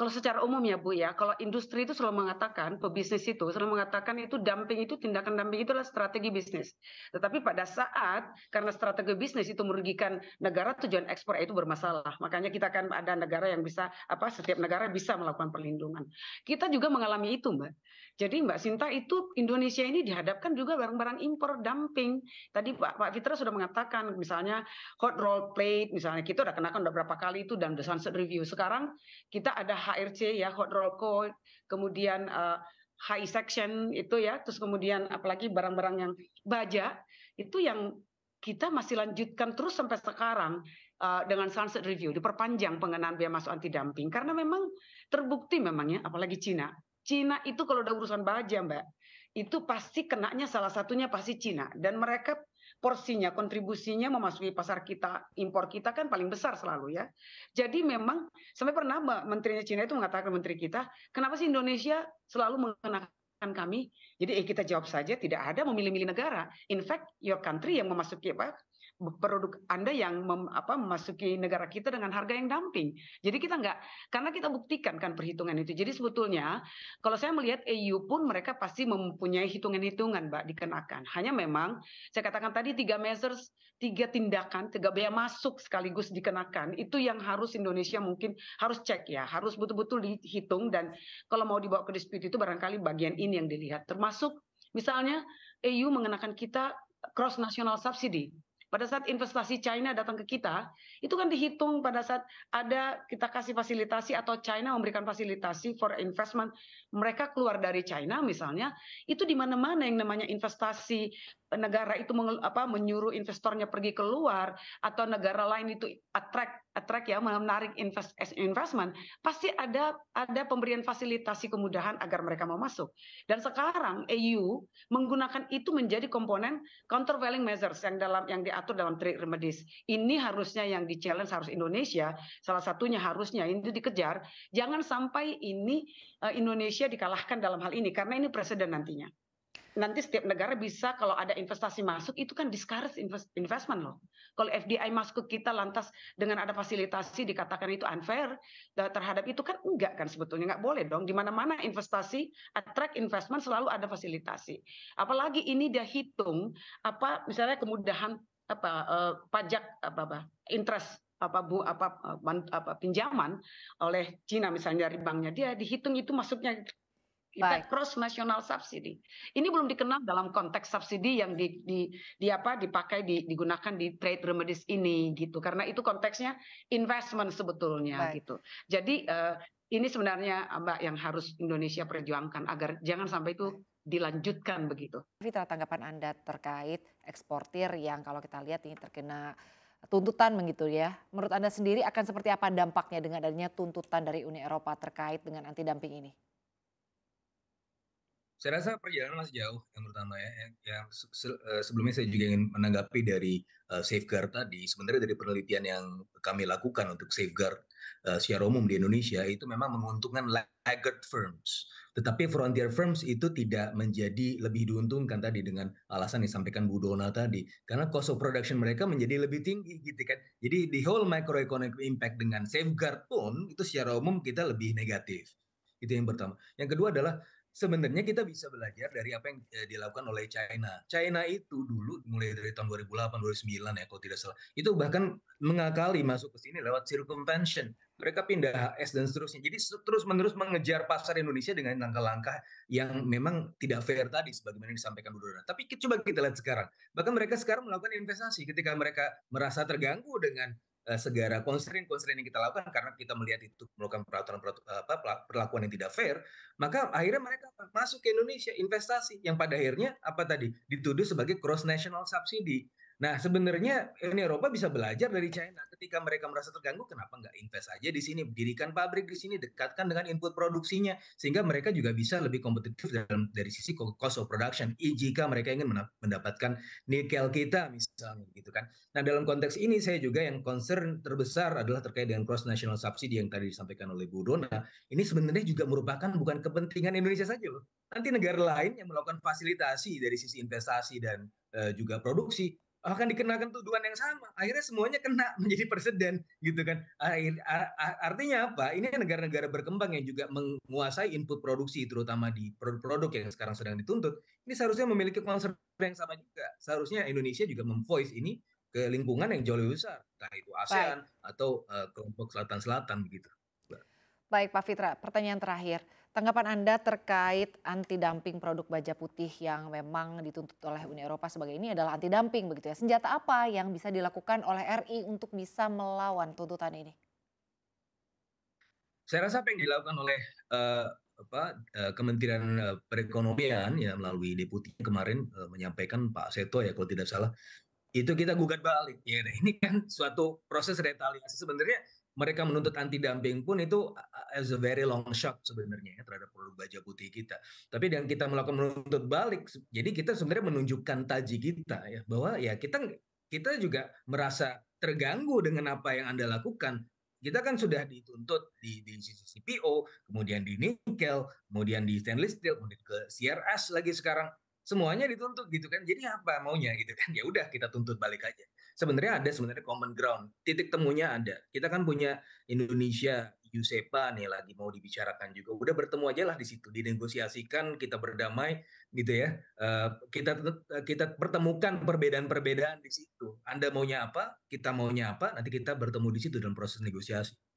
kalau secara umum ya Bu ya, kalau industri itu selalu mengatakan, pebisnis itu selalu mengatakan itu dumping itu tindakan dumping itulah strategi bisnis. Tetapi pada saat karena strategi bisnis itu merugikan negara tujuan ekspor itu bermasalah. Makanya kita akan ada negara yang bisa apa setiap negara bisa melakukan perlindungan. Kita juga mengalami itu Mbak. Jadi Mbak Sinta itu Indonesia ini dihadapkan juga barang-barang impor dumping. Tadi Pak Pak Fitra sudah mengatakan misalnya hot roll plate misalnya kita udah kenakan udah berapa kali itu dan the sunset review. Sekarang kita ada HRC ya hot roll coat, kemudian uh, high section itu ya, terus kemudian apalagi barang-barang yang baja itu yang kita masih lanjutkan terus sampai sekarang uh, dengan sunset review diperpanjang pengenaan biaya masuk anti dumping karena memang terbukti memangnya apalagi Cina Cina itu kalau udah urusan baja Mbak, itu pasti kenaknya salah satunya pasti Cina dan mereka porsinya, kontribusinya memasuki pasar kita, impor kita kan paling besar selalu ya. Jadi memang sampai pernah Mbak menterinya Cina itu mengatakan menteri kita, kenapa sih Indonesia selalu mengenakan kami? Jadi eh, kita jawab saja tidak ada memilih-milih negara. In fact, your country yang memasuki apa produk Anda yang mem, apa, memasuki negara kita dengan harga yang dumping. Jadi kita nggak, karena kita buktikan kan perhitungan itu. Jadi sebetulnya kalau saya melihat EU pun mereka pasti mempunyai hitungan-hitungan, Mbak, dikenakan. Hanya memang saya katakan tadi tiga measures, tiga tindakan, tiga biaya masuk sekaligus dikenakan. Itu yang harus Indonesia mungkin harus cek ya, harus betul-betul dihitung dan kalau mau dibawa ke dispute itu barangkali bagian ini yang dilihat. Termasuk misalnya EU mengenakan kita cross national subsidy pada saat investasi China datang ke kita, itu kan dihitung pada saat ada kita kasih fasilitasi atau China memberikan fasilitasi for investment, mereka keluar dari China misalnya, itu di mana-mana yang namanya investasi negara itu apa, menyuruh investornya pergi keluar atau negara lain itu attract attract ya menarik invest, eh, investment pasti ada ada pemberian fasilitasi kemudahan agar mereka mau masuk dan sekarang EU menggunakan itu menjadi komponen countervailing measures yang dalam yang diatur dalam trade remedies ini harusnya yang di challenge harus Indonesia salah satunya harusnya ini dikejar jangan sampai ini eh, Indonesia dikalahkan dalam hal ini karena ini presiden nantinya nanti setiap negara bisa kalau ada investasi masuk itu kan discourage invest, investment loh. Kalau FDI masuk ke kita lantas dengan ada fasilitasi dikatakan itu unfair terhadap itu kan enggak kan sebetulnya enggak boleh dong. Di mana-mana investasi attract investment selalu ada fasilitasi. Apalagi ini dia hitung apa misalnya kemudahan apa eh, pajak apa apa interest apa bu apa, eh, apa apa pinjaman oleh Cina misalnya dari banknya dia dihitung itu masuknya kita Baik. cross national subsidi. Ini belum dikenal dalam konteks subsidi yang di, di, di apa dipakai di, digunakan di trade remedies ini gitu. Karena itu konteksnya investment sebetulnya Baik. gitu. Jadi uh, ini sebenarnya ah, Mbak yang harus Indonesia perjuangkan agar jangan sampai itu dilanjutkan begitu. Tapi tanggapan Anda terkait eksportir yang kalau kita lihat ini terkena tuntutan begitu ya. Menurut Anda sendiri akan seperti apa dampaknya dengan adanya tuntutan dari Uni Eropa terkait dengan anti dumping ini? Saya rasa perjalanan masih jauh yang pertama ya. Yang, yang se eh, sebelumnya saya juga ingin menanggapi dari uh, safeguard tadi. Sebenarnya dari penelitian yang kami lakukan untuk safeguard uh, secara umum di Indonesia itu memang menguntungkan laggard firms. Tetapi frontier firms itu tidak menjadi lebih diuntungkan tadi dengan alasan yang disampaikan Bu Dona tadi. Karena cost of production mereka menjadi lebih tinggi gitu kan. Jadi di whole microeconomic impact dengan safeguard pun itu secara umum kita lebih negatif. Itu yang pertama. Yang kedua adalah sebenarnya kita bisa belajar dari apa yang eh, dilakukan oleh China. China itu dulu mulai dari tahun 2008 2009 ya kalau tidak salah. Itu bahkan mengakali masuk ke sini lewat circumvention. Mereka pindah HS dan seterusnya. Jadi terus-menerus mengejar pasar Indonesia dengan langkah-langkah yang memang tidak fair tadi sebagaimana disampaikan Bu Dora. Tapi coba kita lihat sekarang. Bahkan mereka sekarang melakukan investasi ketika mereka merasa terganggu dengan Eh, segera constraint-constraint yang kita lakukan karena kita melihat itu melakukan peraturan eh, apa, perlakuan yang tidak fair, maka akhirnya mereka masuk ke Indonesia investasi yang pada akhirnya apa tadi dituduh sebagai cross national subsidy. Nah, sebenarnya Uni Eropa bisa belajar dari China. Ketika mereka merasa terganggu, kenapa nggak invest aja di sini, dirikan pabrik di sini, dekatkan dengan input produksinya, sehingga mereka juga bisa lebih kompetitif dalam dari sisi cost of production. Jika mereka ingin mendapatkan nikel kita, misalnya, gitu kan. Nah, dalam konteks ini saya juga yang concern terbesar adalah terkait dengan cross national subsidy yang tadi disampaikan oleh Bu Dona. Ini sebenarnya juga merupakan bukan kepentingan Indonesia saja loh. Nanti negara lain yang melakukan fasilitasi dari sisi investasi dan eh, juga produksi akan dikenakan tuduhan yang sama. Akhirnya semuanya kena menjadi presiden gitu kan. Artinya apa? Ini negara-negara berkembang yang juga menguasai input produksi terutama di produk-produk yang sekarang sedang dituntut. Ini seharusnya memiliki concern yang sama juga. Seharusnya Indonesia juga memvoice ini ke lingkungan yang jauh lebih besar. Entah itu ASEAN Baik. atau uh, kelompok selatan-selatan begitu. Baik Pak Fitra, pertanyaan terakhir. Tanggapan Anda terkait anti dumping produk baja putih yang memang dituntut oleh Uni Eropa sebagai ini adalah anti dumping begitu ya. Senjata apa yang bisa dilakukan oleh RI untuk bisa melawan tuntutan ini? Saya rasa apa yang dilakukan oleh uh, apa uh, Kementerian eh, Perekonomian ya melalui deputi kemarin uh, menyampaikan Pak Seto ya kalau tidak salah itu kita gugat balik ya ini kan suatu proses retaliasi sebenarnya mereka menuntut anti dumping pun itu as a very long shot sebenarnya ya, terhadap produk baja putih kita. Tapi yang kita melakukan menuntut balik, jadi kita sebenarnya menunjukkan taji kita ya bahwa ya kita kita juga merasa terganggu dengan apa yang anda lakukan. Kita kan sudah dituntut di, di CPO, kemudian di nikel, kemudian di stainless steel, kemudian ke CRS lagi sekarang. Semuanya dituntut gitu kan. Jadi apa maunya gitu kan. Ya udah kita tuntut balik aja sebenarnya ada sebenarnya common ground. Titik temunya ada. Kita kan punya Indonesia, Yusepa nih lagi mau dibicarakan juga. Udah bertemu aja lah di situ, dinegosiasikan, kita berdamai gitu ya. Uh, kita eh, kita pertemukan perbedaan-perbedaan di situ. Anda maunya apa, kita maunya apa, nanti kita bertemu di situ dalam proses negosiasi.